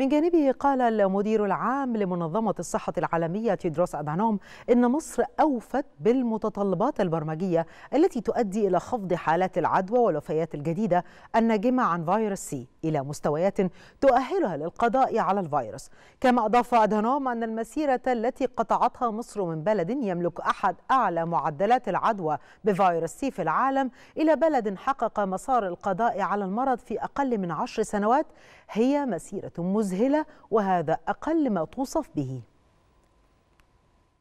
من جانبه قال المدير العام لمنظمة الصحة العالمية تيدروس أدانوم إن مصر أوفت بالمتطلبات البرمجية التي تؤدي إلى خفض حالات العدوى والوفيات الجديدة الناجمة عن فيروس سي إلى مستويات تؤهلها للقضاء على الفيروس كما أضاف أدانوم أن المسيرة التي قطعتها مصر من بلد يملك أحد أعلى معدلات العدوى بفيروس سي في العالم إلى بلد حقق مسار القضاء على المرض في أقل من عشر سنوات هي مسيرة مزيدة. مذهلة وهذا أقل ما توصف به